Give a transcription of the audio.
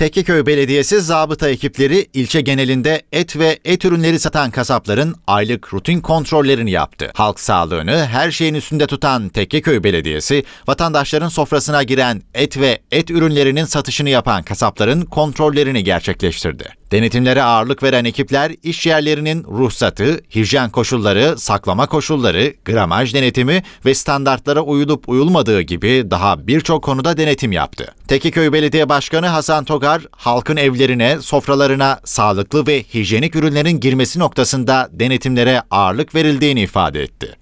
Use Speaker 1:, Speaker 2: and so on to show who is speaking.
Speaker 1: Tekkeköy Belediyesi zabıta ekipleri ilçe genelinde et ve et ürünleri satan kasapların aylık rutin kontrollerini yaptı. Halk sağlığını her şeyin üstünde tutan Tekkeköy Belediyesi, vatandaşların sofrasına giren et ve et ürünlerinin satışını yapan kasapların kontrollerini gerçekleştirdi. Denetimlere ağırlık veren ekipler iş yerlerinin ruhsatı, hijyen koşulları, saklama koşulları, gramaj denetimi ve standartlara uyulup uyulmadığı gibi daha birçok konuda denetim yaptı. Tekiköy Belediye Başkanı Hasan Togar, halkın evlerine, sofralarına sağlıklı ve hijyenik ürünlerin girmesi noktasında denetimlere ağırlık verildiğini ifade etti.